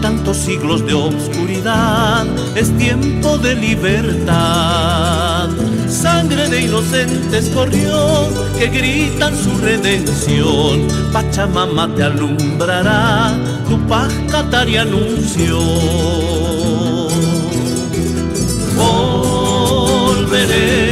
tantos siglos de oscuridad, es tiempo de libertad. Sangre de inocentes corrió que gritan su redención. Pachamama te alumbrará, tu paz y anunció. Volveré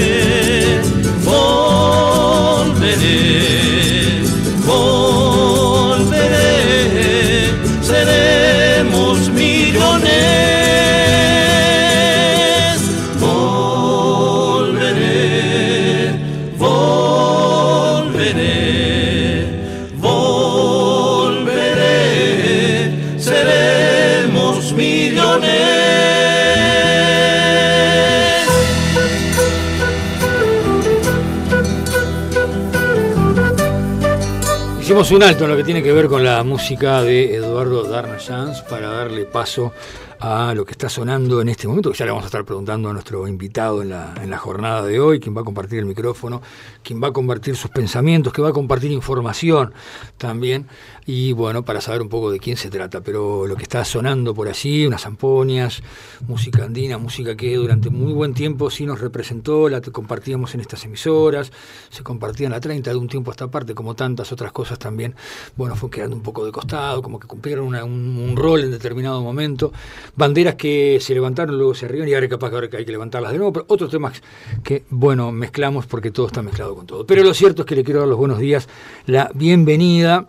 un alto en lo que tiene que ver con la música de Eduardo Darnayans para darle paso a lo que está sonando en este momento, que ya le vamos a estar preguntando a nuestro invitado en la, en la jornada de hoy, quien va a compartir el micrófono, quien va a compartir sus pensamientos, que va a compartir información también, y bueno, para saber un poco de quién se trata, pero lo que está sonando por allí, unas zamponias, música andina, música que durante muy buen tiempo sí nos representó, la compartíamos en estas emisoras, se compartían en la 30 de un tiempo a esta parte, como tantas otras cosas también, bueno, fue quedando un poco de costado, como que cumplieron un, un rol en determinado momento banderas que se levantaron, luego se rieron y ahora capaz que hay que levantarlas de nuevo, pero otros temas que, bueno, mezclamos porque todo está mezclado con todo. Pero lo cierto es que le quiero dar los buenos días, la bienvenida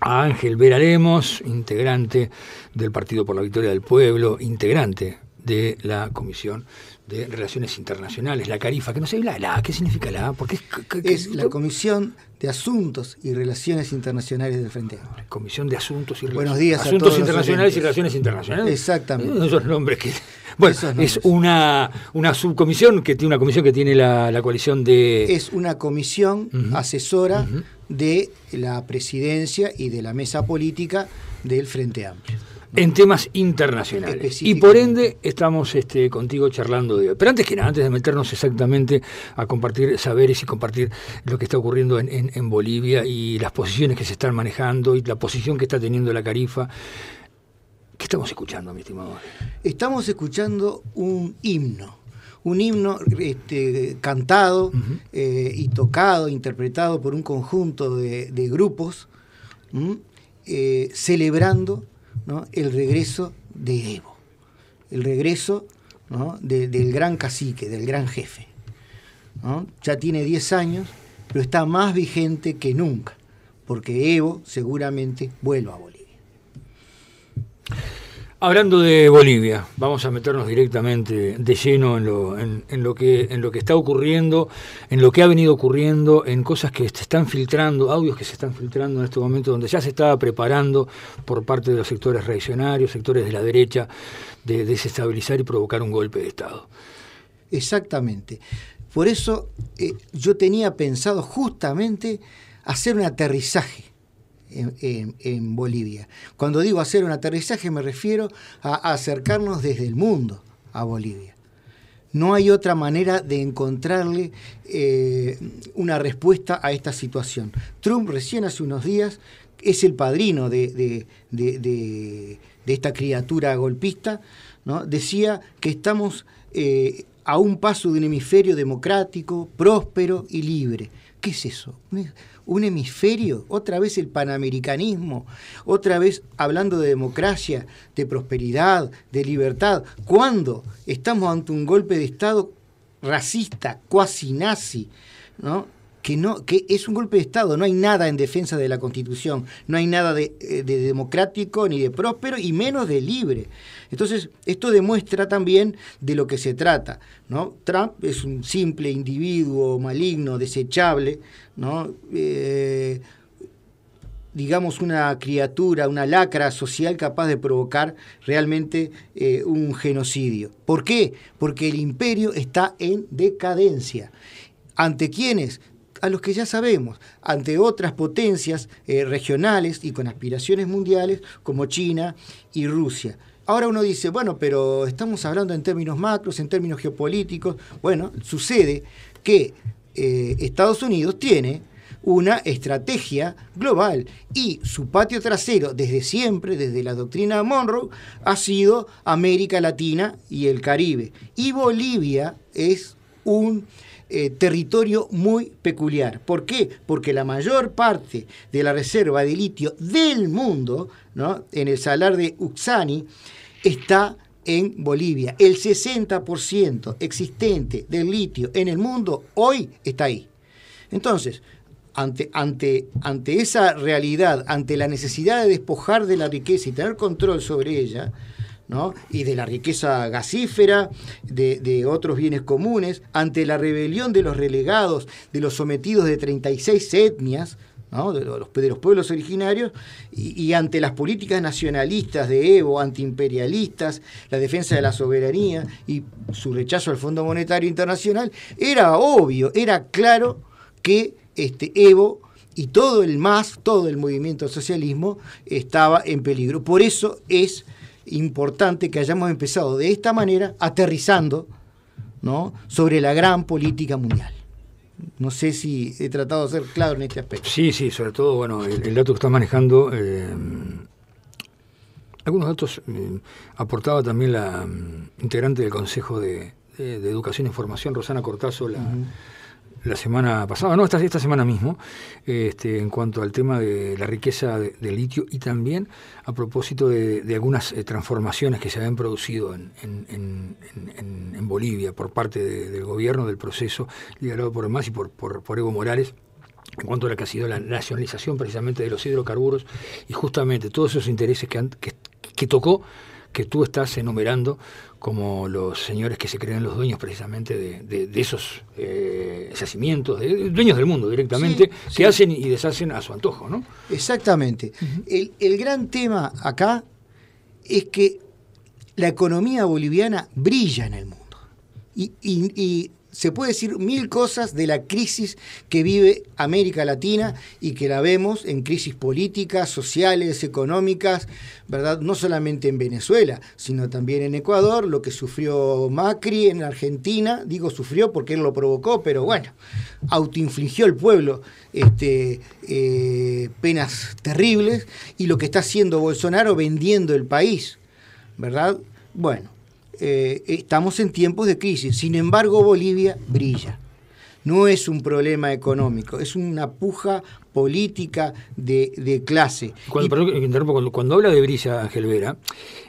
a Ángel Vera Lemos, integrante del Partido por la Victoria del Pueblo, integrante de la Comisión de Relaciones Internacionales, la CARIFA, que no sé, la, A, ¿qué significa la Porque es, la Comisión de Asuntos y Relaciones Internacionales del Frente Amplio. Comisión de Asuntos y Buenos días Asuntos Internacionales y Relaciones Internacionales. Exactamente. Eh, esos nombres que. Bueno, es una, una subcomisión que tiene una comisión que tiene la, coalición de. Es una comisión asesora de la presidencia y de la mesa política del Frente Amplio en temas internacionales. Y por ende estamos este, contigo charlando de hoy. Pero antes que nada, antes de meternos exactamente a compartir saberes y compartir lo que está ocurriendo en, Bolivia y las posiciones que se están manejando y la posición que está teniendo la carifa, ¿qué estamos escuchando, mi estimado? Estamos escuchando un himno un himno este, cantado eh, y tocado, interpretado por un conjunto de, grupos, eh, celebrando el regreso de Evo, el regreso del gran cacique, del gran jefe. Ya tiene 10 años, pero está más vigente que nunca, porque Evo seguramente vuelve a Bolivia. Hablando de Bolivia, vamos a meternos directamente de lleno en lo, que, en lo que está ocurriendo, en lo que ha venido ocurriendo, en cosas que se están filtrando, audios que se están filtrando en este momento, donde ya se estaba preparando por parte de los sectores reaccionarios, sectores de la derecha, de desestabilizar y provocar un golpe de Estado. Exactamente. Por eso eh, yo tenía pensado justamente hacer un aterrizaje en, Bolivia. Cuando digo hacer un aterrizaje me refiero a, acercarnos desde el mundo a Bolivia. No hay otra manera de encontrarle eh, una respuesta a esta situación. Trump recién hace unos días es el padrino de, esta criatura golpista, ¿no? decía que estamos eh, a un paso de un hemisferio democrático, próspero y libre. ¿Qué es eso? un hemisferio, otra vez el panamericanismo, otra vez hablando de democracia, de prosperidad, de libertad. cuando estamos ante un golpe de Estado racista, cuasi nazi? ¿no? que, no, que es un golpe de Estado, no hay nada en defensa de la Constitución, no hay nada eh, de, democrático ni de próspero y menos de libre. Entonces, esto demuestra también de lo que se trata. ¿no? Trump es un simple individuo maligno, desechable, ¿no? Eh, digamos, una criatura, una lacra social capaz de provocar realmente eh, un genocidio. ¿Por qué? Porque el imperio está en decadencia. ¿Ante quiénes? a los que ya sabemos, ante otras potencias eh, regionales y con aspiraciones mundiales como China y Rusia. Ahora uno dice, bueno, pero estamos hablando en términos macros, en términos geopolíticos. Bueno, sucede que eh, Estados Unidos tiene una estrategia global. Y su patio trasero, desde siempre, desde la doctrina Monroe, ha sido América Latina y el Caribe. Y Bolivia es un eh, territorio muy peculiar. ¿Por qué? Porque la mayor parte de la reserva de litio del mundo, ¿no? en el salar de Uxani, está en Bolivia. El 60% existente del litio en el mundo hoy está ahí. Entonces, ante, ante, ante esa realidad, ante la necesidad de despojar de la riqueza y tener control sobre ella, y de la riqueza gasífera, de, otros bienes comunes, ante la rebelión de los relegados, de los sometidos de 36 etnias, de, los, pueblos originarios, y, ante las políticas nacionalistas de Evo, antiimperialistas, la defensa de la soberanía y su rechazo al Fondo Monetario Internacional, era obvio, era claro que este, Evo y todo el MAS, todo el movimiento socialismo estaba en peligro. Por eso es importante que hayamos empezado de esta manera, aterrizando ¿no? sobre la gran política mundial. No sé si he tratado de ser claro en este aspecto. Sí, sí, sobre todo, bueno, el, dato que está manejando, eh, algunos datos eh, aportaba también la mm, integrante del Consejo de, Educación y e Formación, Rosana Cortazo, la la semana pasada, no, esta, esta semana mismo, este, en cuanto al tema de la riqueza del litio y también a propósito de, algunas eh, transformaciones que se habían producido en, Bolivia por parte del gobierno, del proceso liderado por más y por, por, Evo Morales en cuanto a lo que ha sido la nacionalización precisamente de los hidrocarburos y justamente todos esos intereses que, que tocó, que tú estás enumerando como los señores que se creen los dueños precisamente de, esos eh, yacimientos, dueños del mundo directamente, que hacen y deshacen a su antojo, ¿no? Exactamente. el, gran tema acá es que la economía boliviana brilla en el mundo. y, y, se puede decir mil cosas de la crisis que vive América Latina y que la vemos en crisis políticas, sociales, económicas, ¿verdad? No solamente en Venezuela, sino también en Ecuador, lo que sufrió Macri en Argentina, digo sufrió porque él lo provocó, pero bueno, autoinfligió el pueblo este, eh, penas terribles y lo que está haciendo Bolsonaro vendiendo el país, ¿verdad? Bueno, eh, estamos en tiempos de crisis. Sin embargo, Bolivia brilla. No es un problema económico, es una puja política de, clase. Cuando, habla de brilla, Ángel Vera,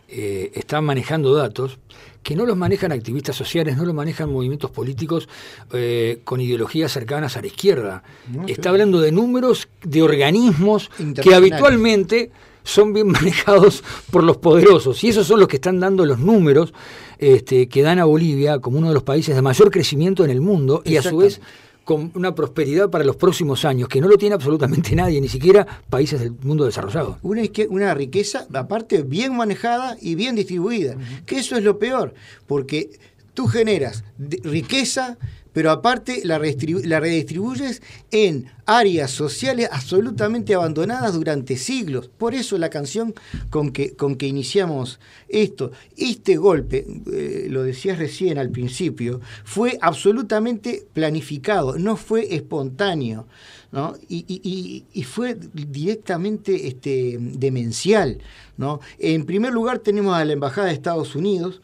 eh, está manejando datos que no los manejan activistas sociales, no los manejan movimientos políticos eh, con ideologías cercanas a la izquierda. Está hablando de números, de organismos que habitualmente son bien manejados por los poderosos. Y esos son los que están dando los números este, que dan a Bolivia como uno de los países de mayor crecimiento en el mundo y a su vez con una prosperidad para los próximos años, que no lo tiene absolutamente nadie, ni siquiera países del mundo desarrollado. Una, una riqueza, aparte, bien manejada y bien distribuida, que eso es lo peor, porque tú generas riqueza, pero aparte la, redistribuyes en áreas sociales absolutamente abandonadas durante siglos. Por eso la canción con que, con que iniciamos esto, este golpe, eh, lo decías recién al principio, fue absolutamente planificado, no fue espontáneo. ¿no? Y, fue directamente este, demencial. ¿no? En primer lugar tenemos a la Embajada de Estados Unidos,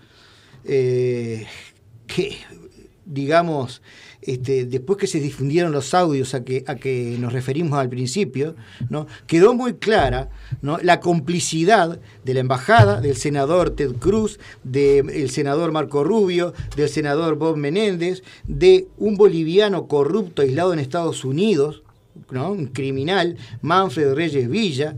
eh, que digamos, este, después que se difundieron los audios a que, a que nos referimos al principio, ¿no? quedó muy clara la complicidad de la embajada, del senador Ted Cruz, del senador Marco Rubio, del senador Bob Menéndez, de un boliviano corrupto aislado en Estados Unidos, un criminal, Manfred Reyes Villa,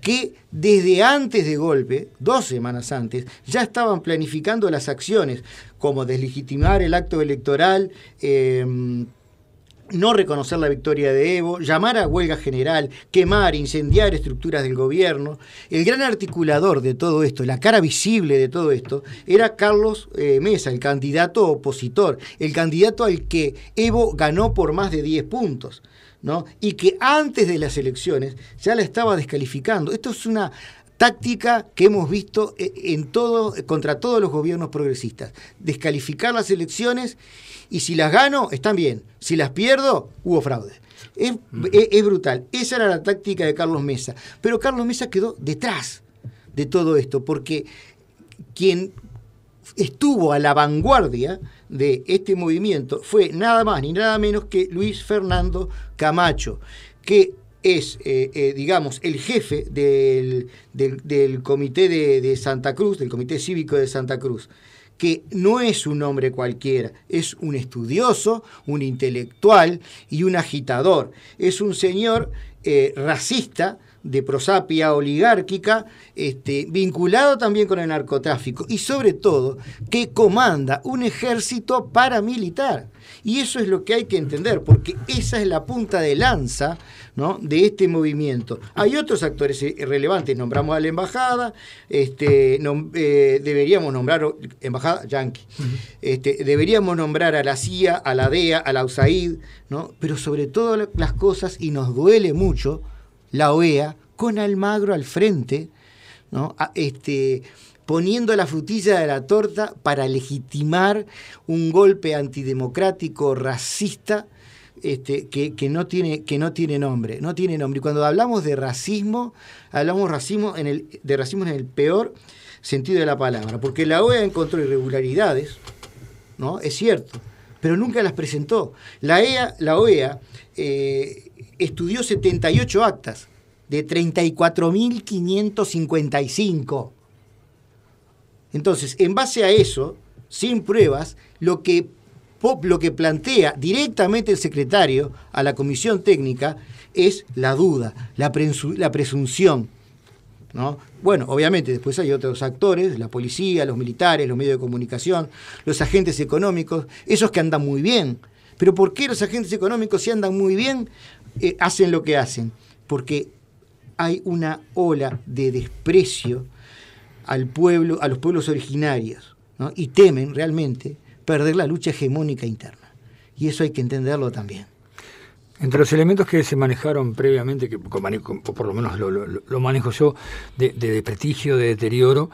que desde antes de golpe, dos semanas antes, ya estaban planificando las acciones, como deslegitimar el acto electoral, em, no reconocer la victoria de Evo, llamar a huelga general, quemar, incendiar estructuras del gobierno. El gran articulador de todo esto, la cara visible de todo esto, era Carlos eh, Mesa, el candidato opositor, el candidato al que Evo ganó por más de 10 puntos y que antes de las elecciones ya la estaba descalificando. Esto es una táctica que hemos visto eh, todo, contra todos los gobiernos progresistas. Descalificar las elecciones y si las gano, están bien. Si las pierdo, hubo fraude. Es, es brutal. Esa era la táctica de Carlos Mesa. Pero Carlos Mesa quedó detrás de todo esto, porque quien estuvo a la vanguardia de este movimiento fue nada más ni nada menos que Luis Fernando Camacho, que es, eh, eh, digamos, el jefe del, comité de, Santa Cruz, del comité cívico de Santa Cruz, que no es un hombre cualquiera, es un estudioso, un intelectual y un agitador. Es un señor eh, racista, de prosapia oligárquica, este, vinculado también con el narcotráfico y sobre todo que comanda un ejército paramilitar. Y eso es lo que hay que entender, porque esa es la punta de lanza ¿no? de este movimiento. Hay otros actores eh, relevantes, nombramos a la embajada, este, eh, deberíamos nombrar, embajada yanqui, este, deberíamos nombrar a la CIA, a la DEA, a la USAID, ¿no? pero sobre todo las cosas, y nos duele mucho, la OEA, con Almagro al frente, este, poniendo la frutilla de la torta para legitimar un golpe antidemocrático, racista, este, que, no tiene, que no tiene nombre. No tiene nombre. Y cuando hablamos de racismo, hablamos racismo en el, de racismo en el peor sentido de la palabra, porque la OEA encontró irregularidades, ¿no? Es cierto, pero nunca las presentó. La, OEA e eh, estudió 78 actas de 34.555. Entonces, en base a eso, sin pruebas, lo que, lo que plantea directamente el secretario a la comisión técnica es la duda, la, presunción bueno, obviamente después hay otros actores, la policía, los militares, los medios de comunicación, los agentes económicos, esos que andan muy bien. Pero ¿por qué los agentes económicos si andan muy bien eh, hacen lo que hacen? Porque hay una ola de desprecio al pueblo, a los pueblos originarios, y temen realmente perder la lucha hegemónica interna. Y eso hay que entenderlo también. Entre los elementos que se manejaron previamente, que o por lo menos lo, manejo yo, de, de, prestigio, de deterioro,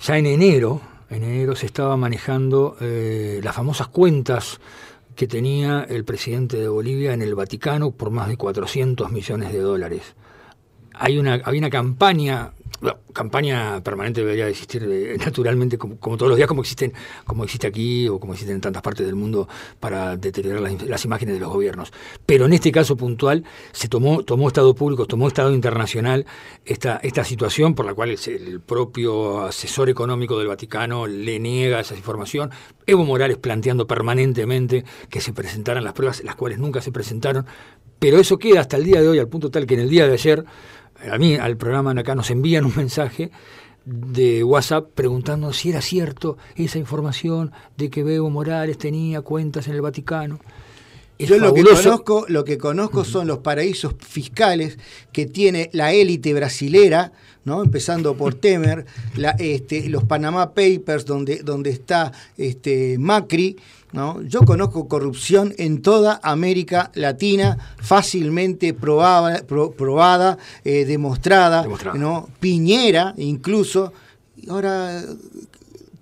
ya en enero, en enero se estaba manejando eh, las famosas cuentas que tenía el presidente de Bolivia en el Vaticano por más de 400 millones de dólares. Hay una, había una campaña campaña permanente debería existir eh, naturalmente, como, todos los días, como, existen, como existe aquí o como existen en tantas partes del mundo para deteriorar las, imágenes de los gobiernos. Pero en este caso puntual se tomó, tomó Estado público, tomó Estado internacional esta, situación por la cual el propio asesor económico del Vaticano le niega esa información. Evo Morales planteando permanentemente que se presentaran las pruebas, las cuales nunca se presentaron. Pero eso queda hasta el día de hoy, al punto tal que en el día de ayer a mí, al programa acá, nos envían un mensaje de WhatsApp preguntando si era cierto esa información de que Bebo Morales tenía cuentas en el Vaticano. Yo lo que, conozco, lo que conozco son los paraísos fiscales que tiene la élite brasilera, ¿no? empezando por Temer, este, los Panama Papers donde, donde está este, Macri, ¿no? Yo conozco corrupción en toda América Latina, fácilmente probada, probada eh, demostrada, ¿no? Piñera incluso. Ahora,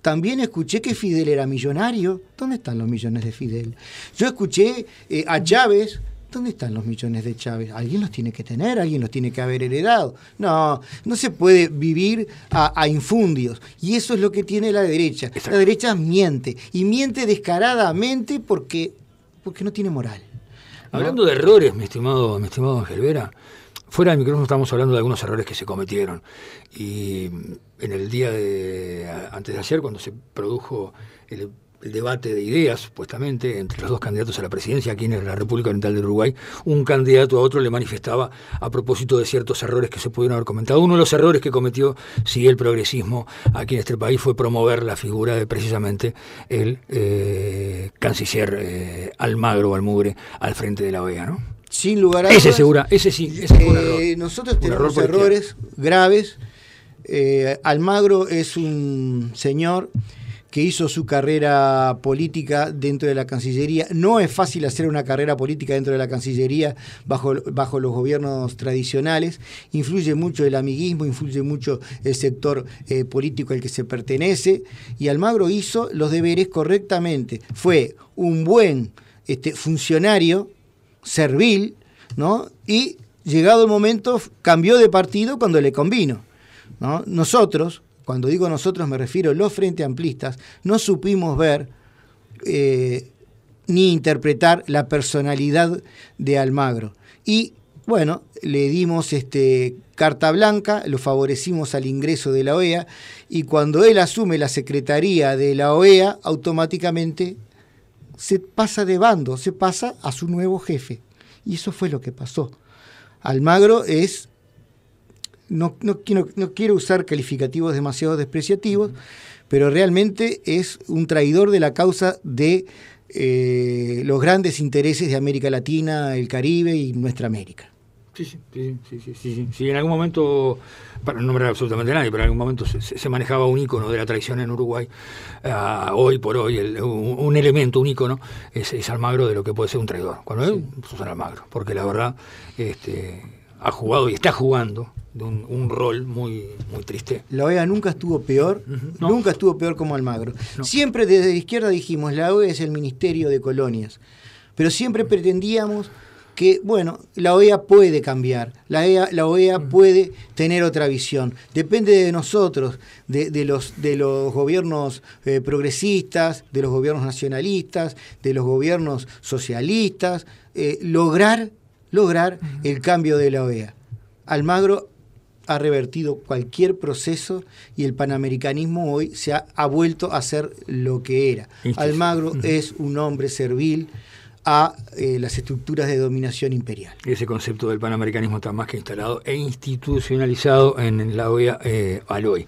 también escuché que Fidel era millonario. ¿Dónde están los millones de Fidel? Yo escuché eh, a Chávez ¿Dónde están los millones de Chávez? Alguien los tiene que tener, alguien los tiene que haber heredado. No, no se puede vivir a, infundios. Y eso es lo que tiene la derecha. La derecha miente. Y miente descaradamente porque, porque no tiene moral. Hablando de errores, mi estimado, mi estimado Ángel Vera, fuera del micrófono estamos hablando de algunos errores que se cometieron. Y en el día de antes de ayer, cuando se produjo el el debate de ideas, supuestamente, entre los dos candidatos a la presidencia aquí en la República Oriental de Uruguay, un candidato a otro le manifestaba a propósito de ciertos errores que se pudieron haber comentado. Uno de los errores que cometió, ...si el progresismo aquí en este país fue promover la figura de precisamente el eh, canciller eh, Almagro o Almugre al frente de la OEA, ¿no? Sin lugar a dudas. Ese segura, ese sí, ese eh, nosotros tenemos errores graves. Almagro es un señor que hizo su carrera política dentro de la Cancillería. No es fácil hacer una carrera política dentro de la Cancillería bajo, bajo los gobiernos tradicionales. Influye mucho el amiguismo, influye mucho el sector eh, político al que se pertenece. Y Almagro hizo los deberes correctamente. Fue un buen este, funcionario, servil, ¿no? Y llegado el momento cambió de partido cuando le convino. ¿no? Nosotros, cuando digo nosotros me refiero a los frente amplistas, no supimos ver eh, ni interpretar la personalidad de Almagro. Y bueno, le dimos este, carta blanca, lo favorecimos al ingreso de la OEA y cuando él asume la secretaría de la OEA, automáticamente se pasa de bando, se pasa a su nuevo jefe. Y eso fue lo que pasó. Almagro es no, quiero usar calificativos demasiado despreciativos, pero realmente es un traidor de la causa de eh, los grandes intereses de América Latina, el Caribe y nuestra América. Sí, sí, sí, sí, sí, sí, en algún momento, para no nombrar absolutamente nadie, pero en algún momento se, manejaba un icono de la traición en Uruguay, ah, hoy por hoy, un, elemento, un icono es, Almagro de lo que puede ser un traidor. Cuando es Almagro, porque la verdad este, ha jugado y está jugando de un, rol muy, muy triste. La OEA nunca estuvo peor, nunca estuvo peor como Almagro. Siempre desde la izquierda dijimos, la OEA es el Ministerio de Colonias, pero siempre pretendíamos que, bueno, la OEA puede cambiar, la OEA, la OEA puede tener otra visión. Depende de nosotros, de, los, de los gobiernos eh, progresistas, de los gobiernos nacionalistas, de los gobiernos socialistas, eh, lograr, lograr el cambio de la OEA. Almagro ha revertido cualquier proceso y el panamericanismo hoy se ha, vuelto a ser lo que era. Este Almagro es un hombre servil a eh, las estructuras de dominación imperial. Ese concepto del panamericanismo está más que instalado e institucionalizado en la OEA eh, al hoy.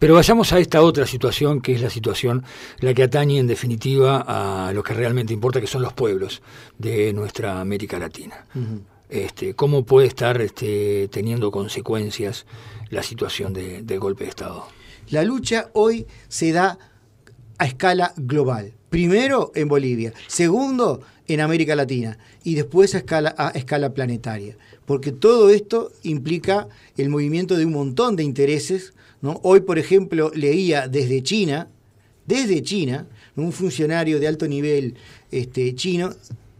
Pero vayamos a esta otra situación, que es la situación la que atañe en definitiva a lo que realmente importa, que son los pueblos de nuestra América Latina este, cómo puede estar este, teniendo consecuencias la situación de, del golpe de Estado. La lucha hoy se da a escala global. Primero en Bolivia, segundo en América Latina y después a escala, a escala planetaria. Porque todo esto implica el movimiento de un montón de intereses. Hoy, por ejemplo, leía desde China, desde China, un funcionario de alto nivel este, chino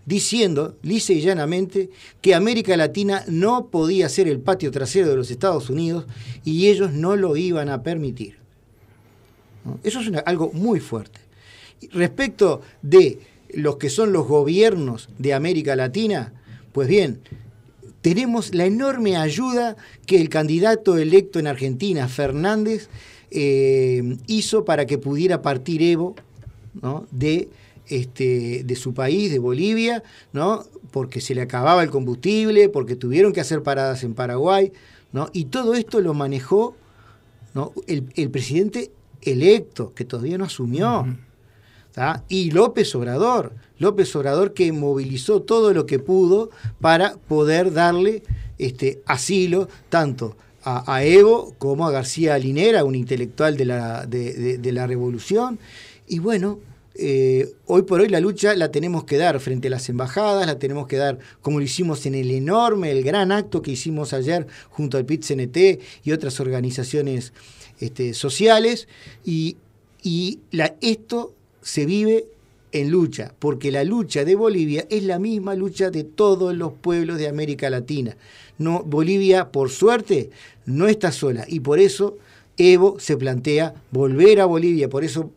diciendo lisa y llanamente que América Latina no podía ser el patio trasero de los Estados Unidos y ellos no lo iban a permitir. Eso es algo muy fuerte. Respecto de los que son los gobiernos de América Latina, pues bien, tenemos la enorme ayuda que el candidato electo en Argentina, Fernández, eh, hizo para que pudiera partir Evo de este, de su país, de Bolivia, ¿no? porque se le acababa el combustible, porque tuvieron que hacer paradas en Paraguay, ¿no? y todo esto lo manejó ¿no? el, presidente electo, que todavía no asumió. y López Obrador, López Obrador que movilizó todo lo que pudo para poder darle este, asilo tanto a, Evo como a García Linera, un intelectual de la, de la revolución. Y bueno, eh, hoy por hoy la lucha la tenemos que dar frente a las embajadas, la tenemos que dar como lo hicimos en el enorme, el gran acto que hicimos ayer junto al PIT-CNT y otras organizaciones este, sociales. Y, esto se vive en lucha, porque la lucha de Bolivia es la misma lucha de todos los pueblos de América Latina. Bolivia, por suerte, no está sola y por eso Evo se plantea volver a Bolivia. Por eso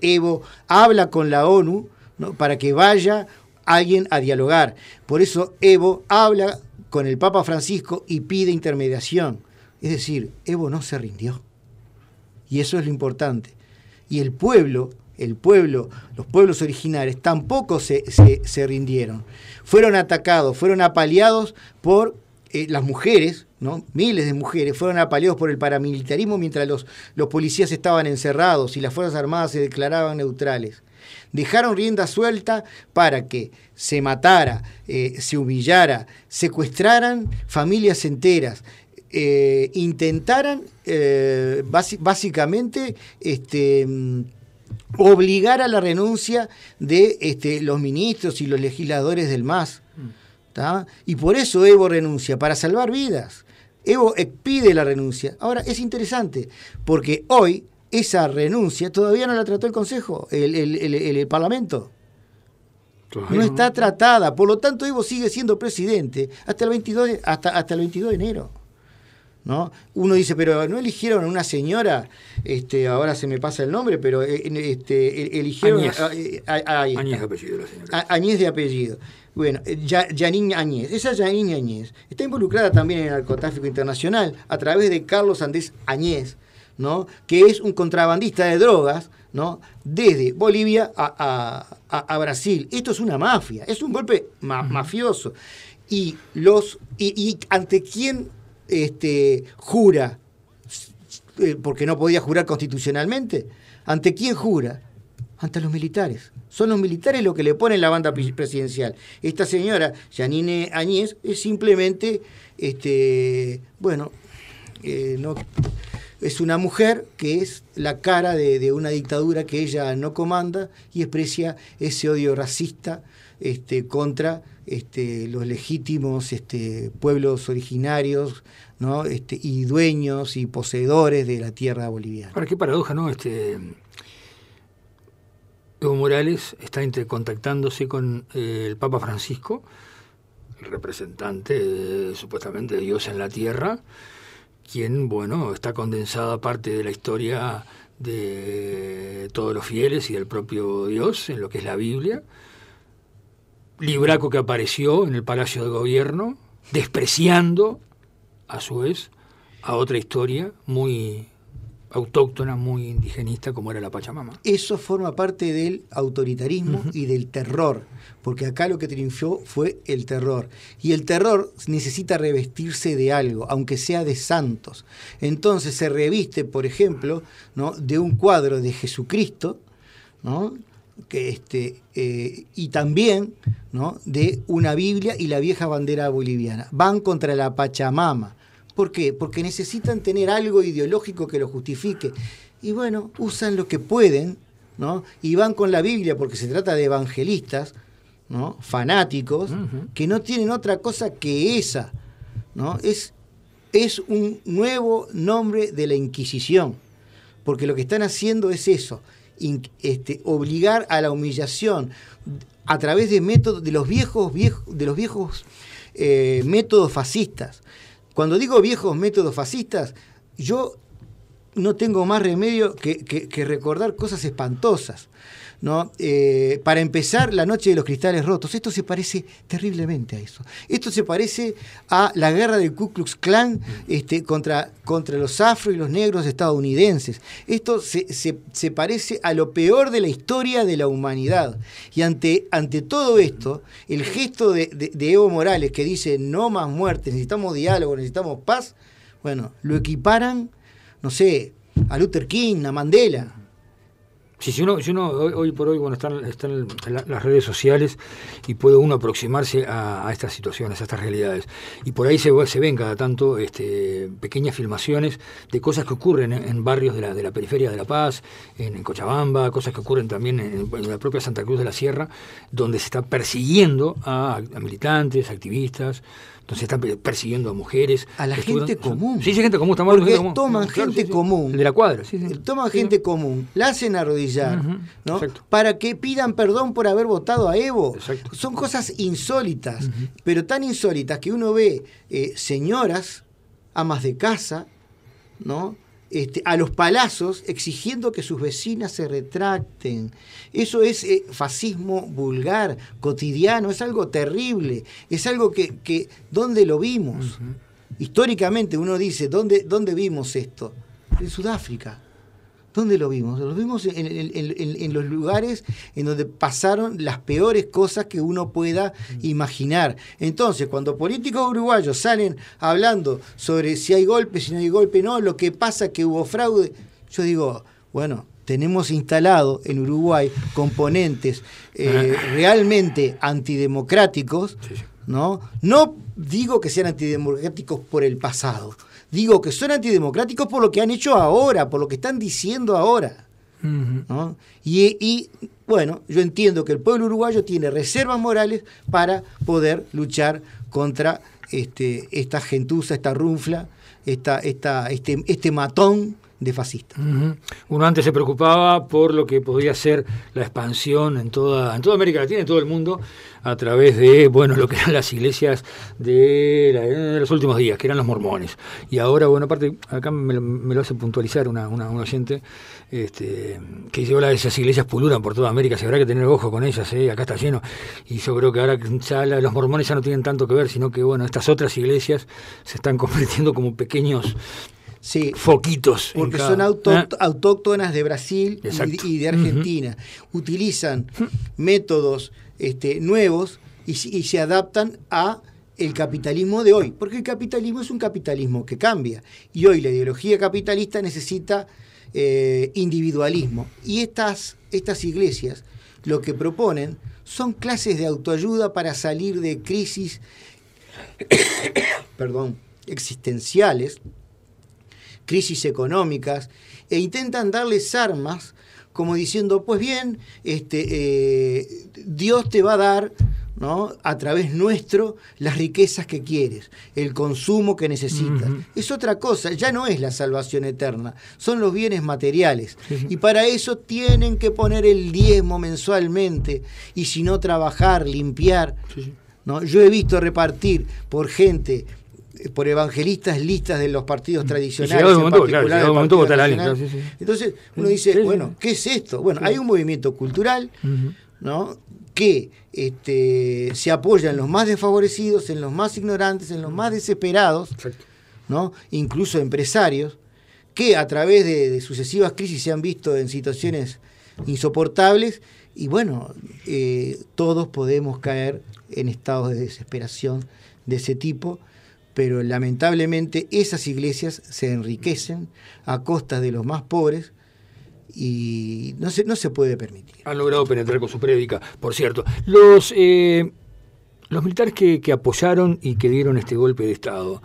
Evo habla con la ONU para que vaya alguien a dialogar. Por eso Evo habla con el Papa Francisco y pide intermediación. Es decir, Evo no se rindió. Y eso es lo importante. Y el pueblo, el pueblo, los pueblos originarios tampoco se, rindieron. Fueron atacados, fueron apaleados por eh, las mujeres ¿no? Miles de mujeres fueron apaleados por el paramilitarismo mientras los, policías estaban encerrados y las Fuerzas Armadas se declaraban neutrales. Dejaron rienda suelta para que se matara, eh, se humillara, secuestraran familias enteras, eh, intentaran eh, básicamente este, mm, obligar a la renuncia de este, los ministros y los legisladores del MAS. Mm. Y por eso Evo renuncia, para salvar vidas. Evo pide la renuncia. Ahora, es interesante, porque hoy esa renuncia todavía no la trató el Consejo, el, Parlamento. no está tratada. Por lo tanto, Evo sigue siendo presidente hasta el 22 hasta, hasta el 22 de enero. ¿No? Uno dice, pero no eligieron a una señora, este, ahora se me pasa el nombre, pero este, eligieron A, Añez de apellido, Añez Bueno, eh, Janine Añez, esa Janine Añez está involucrada también en el narcotráfico internacional a través de Carlos Andrés Añez, ¿no? que es un contrabandista de drogas, ¿no? Desde Bolivia a, Brasil. Esto es una mafia, es un golpe mafioso. Y los y, y ante quién este, jura, eh, porque no podía jurar constitucionalmente, ¿ante quién jura? Ante los militares. Son los militares los que le ponen la banda presidencial. Esta señora, Janine Añez, es simplemente, este, bueno, eh, es una mujer que es la cara de, de una dictadura que ella no comanda y expresa ese odio racista este, contra este, los legítimos este, pueblos originarios ¿no? Este, y dueños y poseedores de la tierra boliviana. Ahora, qué paradoja, ¿no? Este, Evo Morales está contactándose con eh, el Papa Francisco, el representante eh, supuestamente de Dios en la tierra, quien, bueno, está condensada parte de la historia de todos los fieles y del propio Dios en lo que es la Biblia libraco que apareció en el Palacio de Gobierno, despreciando, a su vez, a otra historia muy autóctona, muy indigenista, como era la Pachamama. Eso forma parte del autoritarismo y del terror, porque acá lo que triunfó fue el terror. Y el terror necesita revestirse de algo, aunque sea de santos. Entonces se reviste, por ejemplo, ¿no? de un cuadro de Jesucristo, ¿no? que este, eh, y también ¿no? de una Biblia y la vieja bandera boliviana. Van contra la Pachamama. ¿Por qué? Porque necesitan tener algo ideológico que lo justifique. Y bueno, usan lo que pueden, ¿no? Y van con la Biblia porque se trata de evangelistas, ¿no? Fanáticos, que no tienen otra cosa que esa, ¿no? Es, es un nuevo nombre de la Inquisición, porque lo que están haciendo es eso, este, obligar a la humillación a través de métodos de los viejos, de los viejos eh, métodos fascistas. Cuando digo viejos métodos fascistas, yo no tengo más remedio que, recordar cosas espantosas. ¿no? Eh, para empezar, la noche de los cristales rotos. Esto se parece terriblemente a eso. Esto se parece a la guerra del Ku Klux Klan mm. este, contra, contra los afro y los negros estadounidenses. Esto se, parece a lo peor de la historia de la humanidad. Y ante, ante todo esto, el gesto de, de Evo Morales que dice no más muerte, necesitamos diálogo, necesitamos paz, bueno, lo equiparan no sé, a Luther King, a Mandela. Sí, si uno, hoy, por hoy, bueno, están, están las redes sociales y puede uno aproximarse a, estas situaciones, a estas realidades. Y por ahí se, se ven cada tanto este, pequeñas filmaciones de cosas que ocurren en, barrios de la, de la, periferia de La Paz, en, Cochabamba, cosas que ocurren también en, la propia Santa Cruz de la Sierra, donde se está persiguiendo a, a militantes, activistas, entonces están persiguiendo a mujeres. A la gente común. Sí, sí, gente común. toman gente común. de la cuadra, sí, eh, Toman gente común, la hacen arrodillar, ¿no? Para que pidan perdón por haber votado a Evo. Son cosas insólitas, pero tan insólitas que uno ve eh, señoras, amas de casa, ¿no? Este, a los palazos exigiendo que sus vecinas se retracten. Eso es eh, fascismo vulgar, cotidiano, es algo terrible, es algo que, que ¿dónde lo vimos? Históricamente uno dice, ¿dónde, ¿dónde vimos esto? En Sudáfrica. ¿Dónde lo vimos? Lo vimos en, los lugares en donde pasaron las peores cosas que uno pueda imaginar. Entonces, cuando políticos uruguayos salen hablando sobre si hay golpe, si no hay golpe, no, lo que pasa es que hubo fraude, yo digo, bueno, tenemos instalado en Uruguay componentes eh, ah. realmente antidemocráticos, ¿no? No digo que sean antidemocráticos por el pasado, Digo que son antidemocráticos por lo que han hecho ahora, por lo que están diciendo ahora. y, bueno, yo entiendo que el pueblo uruguayo tiene reservas morales para poder luchar contra este, esta gentuza, esta runfla, esta, esta, este, este matón de fascista Uno antes se preocupaba por lo que podría ser la expansión en toda, en América Latina, en todo el mundo, a través de bueno lo que eran las iglesias de, los últimos días, que eran los mormones. Y ahora, bueno, aparte, acá me, lo hace puntualizar una, una, un oyente este, que dice, hola, esas iglesias puluran por toda América, se habrá que tener ojo con ellas, eh, acá está lleno. Y yo creo que ahora los mormones ya no tienen tanto que ver, sino que, bueno, estas otras iglesias se están convirtiendo como pequeños sí, foquitos. Porque son ah. autóctonas de Brasil y, de Argentina. Utilizan métodos este, nuevos y, se adaptan a el capitalismo de hoy, porque el capitalismo es un capitalismo que cambia y hoy la ideología capitalista necesita eh, individualismo. Y estas, estas iglesias lo que proponen son clases de autoayuda para salir de crisis perdón, existenciales crisis económicas, e intentan darles armas como diciendo, pues bien, este, eh, Dios te va a dar ¿no? a través nuestro las riquezas que quieres, el consumo que necesitas. Es otra cosa, ya no es la salvación eterna, son los bienes materiales. Y para eso tienen que poner el diezmo mensualmente y si no trabajar, limpiar. ¿no? Yo he visto repartir por gente eh, por evangelistas listas de los partidos tradicionales. momento, Entonces uno dice, bueno, ¿qué es esto? Bueno, hay un movimiento cultural ¿no? que este, se apoya en los más desfavorecidos, en los más ignorantes, en los más desesperados, ¿no? incluso empresarios, que a través de, sucesivas crisis se han visto en situaciones insoportables y bueno, eh, todos podemos caer en estados de desesperación de ese tipo pero lamentablemente esas iglesias se enriquecen a costa de los más pobres y no se, no se puede permitir. Han logrado penetrar con su prédica, por cierto. Los, eh, los militares que, apoyaron y que dieron este golpe de Estado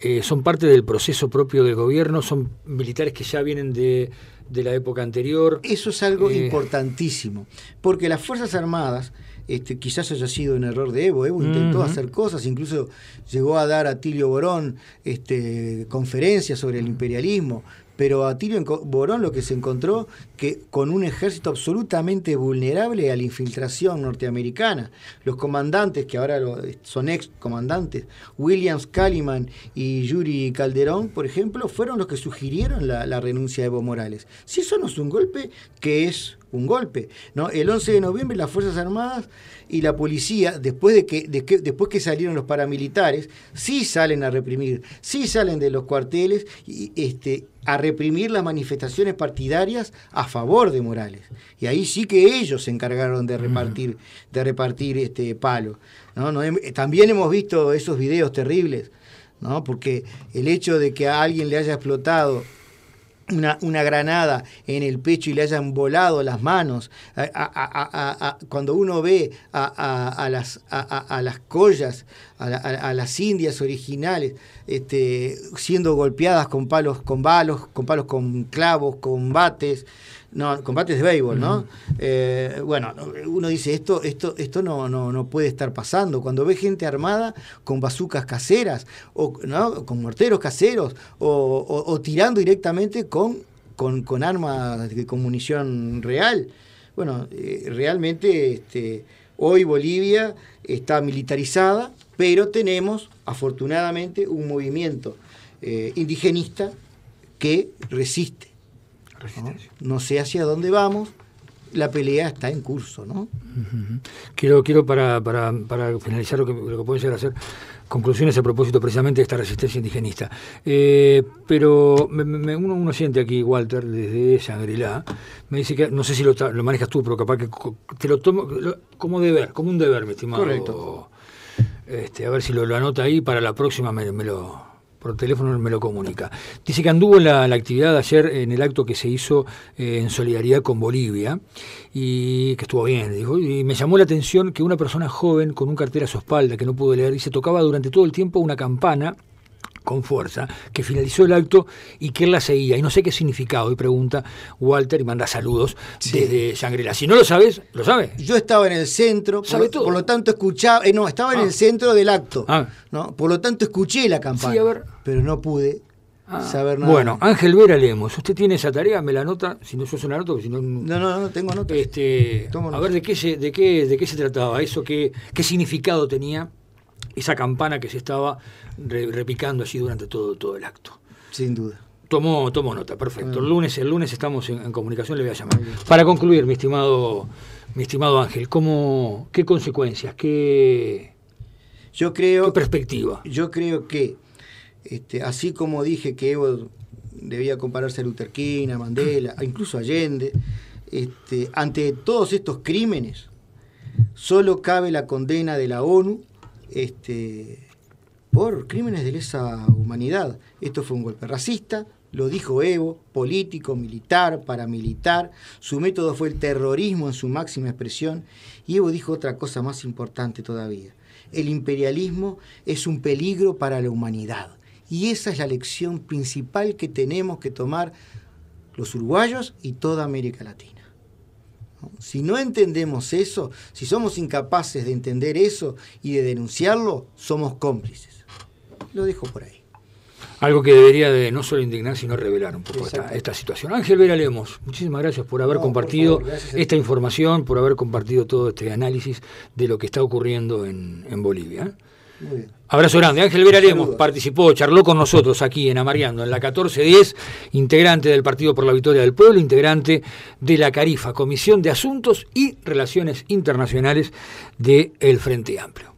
eh, son parte del proceso propio del gobierno, son militares que ya vienen de, de la época anterior. Eso es algo eh. importantísimo, porque las Fuerzas Armadas este, quizás haya sido un error de Evo. Evo intentó hacer cosas, incluso llegó a dar a Tilio Borón este, conferencias sobre el imperialismo. Pero a Tilio Borón lo que se encontró que con un ejército absolutamente vulnerable a la infiltración norteamericana. Los comandantes, que ahora son ex comandantes, Williams Caliman y Yuri Calderón, por ejemplo, fueron los que sugirieron la, la renuncia de Evo Morales. Si eso no es un golpe, que es un golpe. ¿no? El 11 de noviembre las Fuerzas Armadas y la policía, después, de que, después que salieron los paramilitares, sí salen a reprimir, sí salen de los cuarteles y, este, a reprimir las manifestaciones partidarias a favor de Morales. Y ahí sí que ellos se encargaron de repartir, de repartir este palo. también hemos visto esos videos terribles, ¿no? porque el hecho de que a alguien le haya explotado una, una, granada en el pecho y le hayan volado las manos, eh, cuando uno ve a, las, a, las collas, a, las indias originales, este, siendo golpeadas con palos, con balos, con palos con clavos, con bates, no, combates de béisbol, ¿no? Eh, bueno, uno dice, esto, esto, esto no, no, no puede estar pasando. Cuando ve gente armada con bazucas caseras, o ¿no? con morteros caseros, o, tirando directamente con, con, armas, con munición real. Bueno, eh, realmente este, hoy Bolivia está militarizada, pero tenemos, afortunadamente, un movimiento eh, indigenista que resiste ¿no? sé hacia dónde vamos, la pelea está en curso, ¿no? Quiero, quiero para, para, para, finalizar lo que, lo que pueden hacer, conclusiones a propósito precisamente de esta resistencia indigenista. Eh, pero uno, siente aquí, Walter, desde Sangrilá, me dice que, no sé si lo, manejas tú, pero capaz que te lo tomo como deber, como un deber, mi estimado. Correcto. Este, a ver si lo, anota ahí, para la próxima me lo por teléfono me lo comunica. Dice que anduvo la, la actividad ayer en el acto que se hizo eh, en solidaridad con Bolivia y que estuvo bien, dijo. Y me llamó la atención que una persona joven con un cartel a su espalda que no pudo leer, dice, tocaba durante todo el tiempo una campana con fuerza, que finalizó el acto y que él la seguía. Y no sé qué significado. Y pregunta Walter y manda saludos desde shangri Si no lo sabes, lo sabes. Yo estaba en el centro, por, por lo tanto escuchaba. Eh, no, estaba en ah. el centro del acto. Ah. ¿no? Por lo tanto escuché la campaña, Pero no pude. Ah. saber nada. Bueno, Ángel Vera leemos usted tiene esa tarea, me la nota si no yo se la anoto, si no... No, no, no tengo este, nota. Este, a ver, ¿de qué, se, de, qué, ¿de qué se trataba eso? qué significado tenía? esa campana que se estaba repicando allí durante todo, todo el acto. Sin duda. Tomó, nota, perfecto. Mm. El lunes, el lunes estamos en, comunicación, le voy a llamar. Para concluir, mi estimado, mi estimado Ángel, ¿cómo, ¿qué consecuencias, qué, yo creo, perspectiva? Yo creo que, este, así como dije que Evo debía compararse a Luther King, a Mandela, incluso a Allende, este, ante todos estos crímenes, solo cabe la condena de la ONU este, por crímenes de lesa humanidad. Esto fue un golpe racista, lo dijo Evo, político, militar, paramilitar, su método fue el terrorismo en su máxima expresión, y Evo dijo otra cosa más importante todavía, el imperialismo es un peligro para la humanidad, y esa es la lección principal que tenemos que tomar los uruguayos y toda América Latina. Si no entendemos eso, si somos incapaces de entender eso y de denunciarlo, somos cómplices. Lo dejo por ahí. Algo que debería de no solo indignar, sino revelar un poco esta, situación. Ángel Vera Lemos, muchísimas gracias por haber compartido esta información, por haber compartido todo este análisis de lo que está ocurriendo en Bolivia. ¿eh? Abrazo grande. Ángel Vera participó, charló con nosotros aquí en Amariando, en la 1410, integrante del Partido por la Victoria del Pueblo, integrante de la Carifa, Comisión de Asuntos y Relaciones Internacionales del Frente Amplio.